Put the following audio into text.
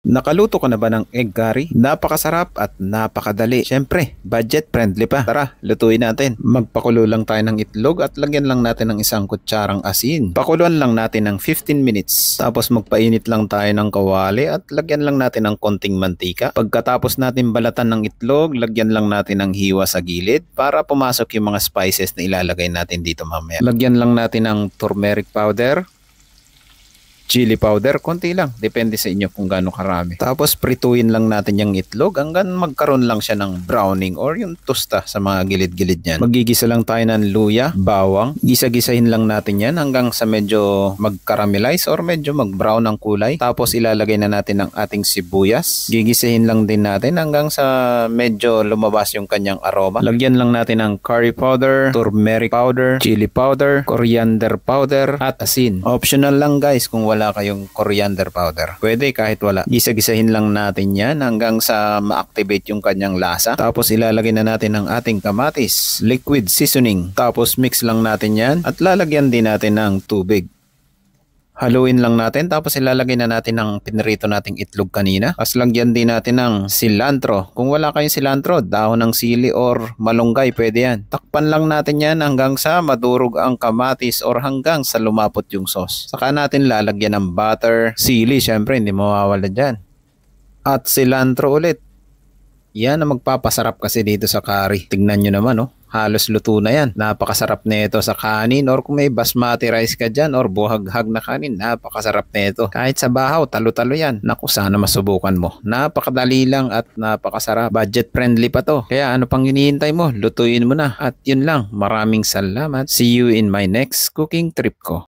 Nakaluto ka na ba ng egg curry? Napakasarap at napakadali. Siyempre, budget friendly pa. Tara, lutuin natin. Magpakulo lang tayo ng itlog at lagyan lang natin ng isang kutsarang asin. Pakuluan lang natin ng 15 minutes. Tapos magpainit lang tayo ng kawali at lagyan lang natin ng konting mantika. Pagkatapos natin balatan ng itlog, lagyan lang natin ng hiwa sa gilid para pumasok yung mga spices na ilalagay natin dito mamaya. Lagyan lang natin ng turmeric powder, chili powder, konti lang. Depende sa inyo kung gaano karami. Tapos prituin lang natin yung itlog hanggang magkaroon lang siya ng browning or yung tosta sa mga gilid-gilid niyan. Magigisa lang tayo ng luya, bawang. Gisa-gisahin lang natin yan hanggang sa medyo mag-caramelize or medyo mag-brown ang kulay. Tapos ilalagay na natin ang ating sibuyas. Gigisahin lang din natin hanggang sa medyo lumabas yung kanyang aroma. Lagyan lang natin ng curry powder, turmeric powder, chili powder, coriander powder, at asin. Optional lang guys kung wala wala kayong coriander powder. Pwede kahit wala. Gisa-gisahin lang natin yan hanggang sa ma-activate yung kanyang lasa. Tapos ilalagay na natin ang ating kamatis, liquid seasoning. Tapos mix lang natin yan at lalagyan din natin ng tubig. Haluin lang natin tapos ilalagay na natin ang pinrito nating itlog kanina. Tapos lagyan din natin ng cilantro. Kung wala kayong cilantro, dahon ng sili or malunggay pwede yan. Takpan lang natin yan hanggang sa madurog ang kamatis or hanggang sa lumapot yung sauce. Saka natin lalagyan ng butter, sili syempre hindi mawawala dyan. At cilantro ulit. Yan ang magpapasarap kasi dito sa curry. Tignan nyo naman, oh. Halos luto na yan. Napakasarap na ito sa kanin or kung may basmati rice ka dyan or buhaghag na kanin, napakasarap na ito. Kahit sa bahaw, talo-talo yan. Naku, sana masubukan mo. Napakadali lang at napakasarap. Budget friendly pa to. Kaya ano pang hinihintay mo? Lutuin mo na. At yun lang. Maraming salamat. See you in my next cooking trip ko.